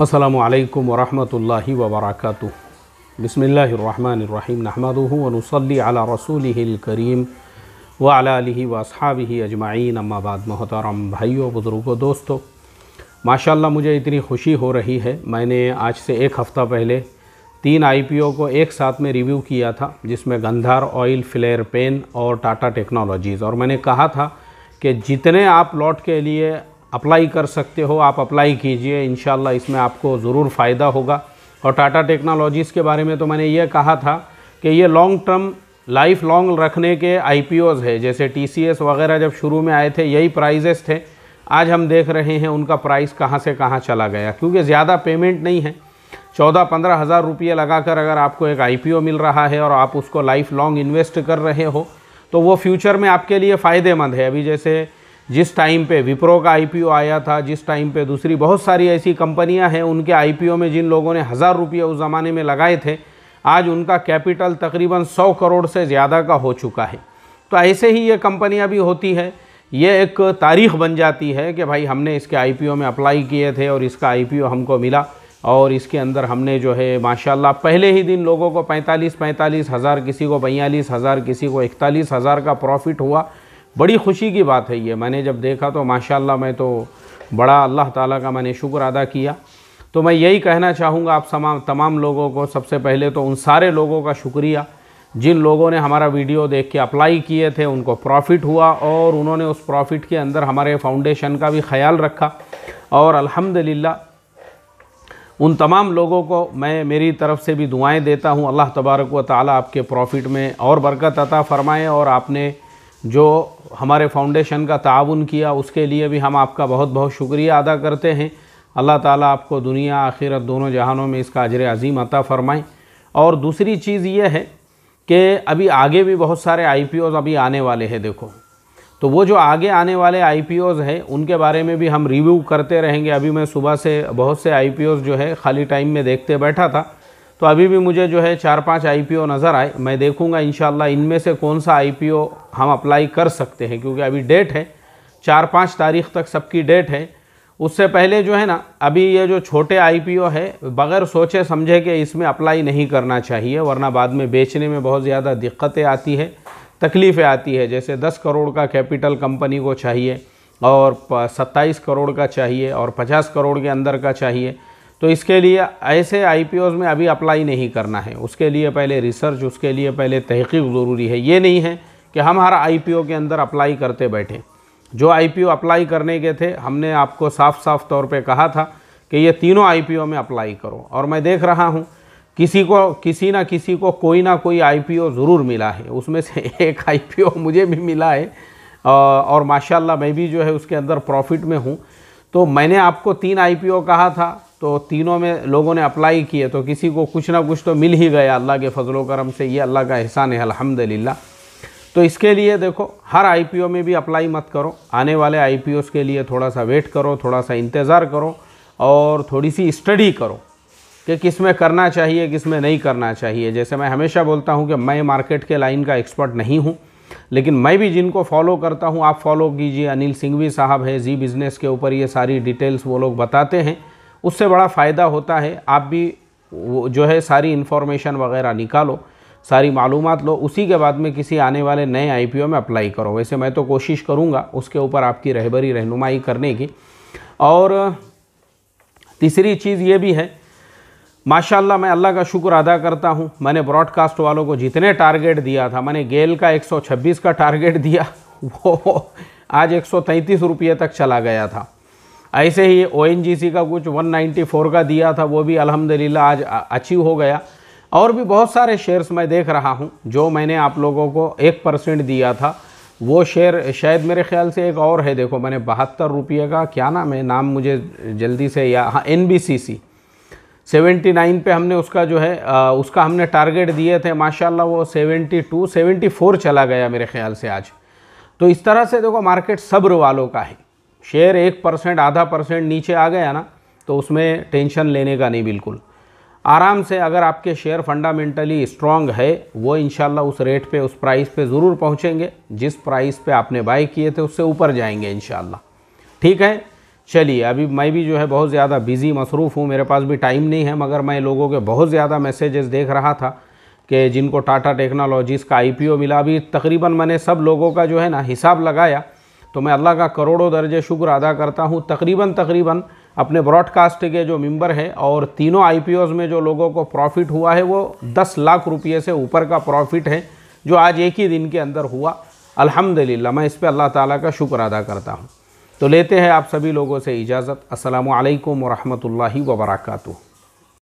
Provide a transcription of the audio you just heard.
असलकम वरहमल वबरक बसमीम नहमदनसली अला रसूल करीम वाली वसहाबी अजमाइन अम्माबाद मोहतरम भाइयों बुज़ुर्गों दोस्तों माशाल्लाह मुझे इतनी खुशी हो रही है मैंने आज से एक हफ़्ता पहले तीन आईपीओ को एक साथ में रिव्यू किया था जिसमें गंधार ऑयल फ्लेयर पेन और टाटा टेक्नोलॉजीज़ और मैंने कहा था कि जितने आप लॉट के लिए अप्लाई कर सकते हो आप अप्लाई कीजिए इन इसमें आपको ज़रूर फ़ायदा होगा और टाटा टेक्नोलॉजीज़ के बारे में तो मैंने ये कहा था कि ये लॉन्ग टर्म लाइफ लॉन्ग रखने के आई है जैसे टी वगैरह जब शुरू में आए थे यही प्राइजेस थे आज हम देख रहे हैं उनका प्राइस कहाँ से कहाँ चला गया क्योंकि ज़्यादा पेमेंट नहीं है चौदह पंद्रह हज़ार रुपये लगाकर अगर आपको एक आई मिल रहा है और आप उसको लाइफ लॉन्ग इन्वेस्ट कर रहे हो तो वो फ्यूचर में आपके लिए फ़ायदेमंद है अभी जैसे जिस टाइम पे विप्रो का आईपीओ आया था जिस टाइम पे दूसरी बहुत सारी ऐसी कंपनियां हैं उनके आईपीओ में जिन लोगों ने हज़ार रुपये उस ज़माने में लगाए थे आज उनका कैपिटल तकरीबन सौ करोड़ से ज़्यादा का हो चुका है तो ऐसे ही ये कंपनियाँ भी होती है ये एक तारीख बन जाती है कि भाई हमने इसके आई में अप्लाई किए थे और इसका आई हमको मिला और इसके अंदर हमने जो है माशाला पहले ही दिन लोगों को पैंतालीस पैंतालीस हज़ार किसी को बयालीस हज़ार किसी को इकतालीस हज़ार का प्रॉफिट हुआ बड़ी खुशी की बात है ये मैंने जब देखा तो माशाल्लाह मैं तो बड़ा अल्लाह ताला का मैंने शुक्र अदा किया तो मैं यही कहना चाहूँगा आप समा तमाम लोगों को सबसे पहले तो उन सारे लोगों का शुक्रिया जिन लोगों ने हमारा वीडियो देख के अप्लाई किए थे उनको प्रॉफिट हुआ और उन्होंने उस प्रॉफिट के अंदर हमारे फाउंडेशन का भी ख्याल रखा और अल्हम्दुलिल्लाह उन तमाम लोगों को मैं मेरी तरफ़ से भी दुआएं देता हूं अल्लाह तबारक व ताली आपके प्रॉफिट में और बरकत अता फ़रमाएँ और आपने जो हमारे फाउंडेशन का ताउन किया उसके लिए भी हम आपका बहुत बहुत शुक्रिया अदा करते हैं अल्लाह ताला आपको दुनिया आखिरत दोनों जहानों में इसका अजर अजीम अता फ़रमाएँ और दूसरी चीज़ ये है कि अभी आगे भी बहुत सारे आई अभी आने वाले हैं देखो तो वो जो आगे आने वाले आई हैं उनके बारे में भी हम रिव्यू करते रहेंगे अभी मैं सुबह से बहुत से आई जो है खाली टाइम में देखते बैठा था तो अभी भी मुझे जो है चार पांच आईपीओ नज़र आए मैं देखूंगा इन इनमें से कौन सा आईपीओ हम अप्लाई कर सकते हैं क्योंकि अभी डेट है चार पाँच तारीख तक सबकी डेट है उससे पहले जो है ना अभी ये जो छोटे आईपीओ है बगैर सोचे समझे कि इसमें अप्लाई नहीं करना चाहिए वरना बाद में बेचने में बहुत ज़्यादा दिक्कतें आती है तकलीफ़ें आती है जैसे दस करोड़ का कैपिटल कंपनी को चाहिए और सत्ताईस करोड़ का चाहिए और पचास करोड़ के अंदर का चाहिए तो इसके लिए ऐसे आई में अभी अप्लाई नहीं करना है उसके लिए पहले रिसर्च उसके लिए पहले तहकीक ज़रूरी है ये नहीं है कि हम हर आई के अंदर अप्लाई करते बैठे जो आई अप्लाई करने के थे हमने आपको साफ साफ तौर पे कहा था कि ये तीनों आई में अप्लाई करो और मैं देख रहा हूँ किसी को किसी ना किसी को कोई ना कोई आई ज़रूर मिला है उसमें से एक आई मुझे भी मिला है और माशाला मैं भी जो है उसके अंदर प्रॉफिट में हूँ तो मैंने आपको तीन आई कहा था तो तीनों में लोगों ने अप्लाई किए तो किसी को कुछ ना कुछ तो मिल ही गया अल्लाह के फ़जल करम से ये अल्लाह का एहसान है ला तो इसके लिए देखो हर आईपीओ में भी अप्लाई मत करो आने वाले आई के लिए थोड़ा सा वेट करो थोड़ा सा इंतज़ार करो और थोड़ी सी स्टडी करो कि किस में करना चाहिए किस में नहीं करना चाहिए जैसे मैं हमेशा बोलता हूँ कि मैं मार्केट के लाइन का एक्सपर्ट नहीं हूँ लेकिन मैं भी जिनको फॉलो करता हूँ आप फॉलो कीजिए अनिल सिंघवी साहब है जी बिज़नेस के ऊपर ये सारी डिटेल्स वो लोग बताते हैं उससे बड़ा फ़ायदा होता है आप भी जो है सारी इन्फॉर्मेशन वगैरह निकालो सारी मालूम लो उसी के बाद में किसी आने वाले नए आई में अप्लाई करो वैसे मैं तो कोशिश करूँगा उसके ऊपर आपकी रहबरी रहनुमाई करने की और तीसरी चीज़ ये भी है माशाला मैं अल्लाह का शुक्र अदा करता हूँ मैंने ब्रॉडकास्ट वालों को जितने टारगेट दिया था मैंने गेल का 126 का टारगेट दिया वो आज एक सौ तक चला गया था ऐसे ही ओ का कुछ 194 का दिया था वो भी अल्हम्दुलिल्लाह आज अचीव हो गया और भी बहुत सारे शेयर्स मैं देख रहा हूँ जो मैंने आप लोगों को एक परसेंट दिया था वो शेयर शायद मेरे ख्याल से एक और है देखो मैंने बहत्तर रुपये का क्या नाम है नाम मुझे जल्दी से या हाँ N B C C seventy nine पर हमने उसका जो है आ, उसका हमने टारगेट दिए थे माशाल्लाह वो सेवेंटी टू सेवेंटी फ़ोर चला गया मेरे ख्याल से आज तो इस तरह से देखो मार्केट सब्र वालों का है शेयर एक परसेंट आधा परसेंट नीचे आ गया ना तो उसमें टेंशन लेने का नहीं बिल्कुल आराम से अगर आपके शेयर फंडामेंटली स्ट्रांग है वो इन उस रेट पे उस प्राइस पे ज़रूर पहुँचेंगे जिस प्राइस पे आपने बाई किए थे उससे ऊपर जाएंगे इन ठीक है चलिए अभी मैं भी जो है बहुत ज़्यादा बिज़ी मसरूफ़ हूँ मेरे पास भी टाइम नहीं है मगर मैं लोगों के बहुत ज़्यादा मैसेजेस देख रहा था कि जिनको टाटा टेक्नोलॉजीज़ का आई मिला अभी तकरीबन मैंने सब लोगों का जो है ना हिसाब लगाया तो मैं अल्लाह का करोड़ों दर्जे शुक्र अदा करता हूँ तकरीबन तकरीबन अपने ब्रॉडकास्ट के जो मेंबर हैं और तीनों आई में जो लोगों को प्रॉफिट हुआ है वो दस लाख रुपये से ऊपर का प्रॉफिट है जो आज एक ही दिन के अंदर हुआ अल्हम्दुलिल्लाह मैं इस पर अल्लाह ताला का शुक्र अदा करता हूँ तो लेते हैं आप सभी लोगों से इजाज़त असलकम वरहमल वबरकू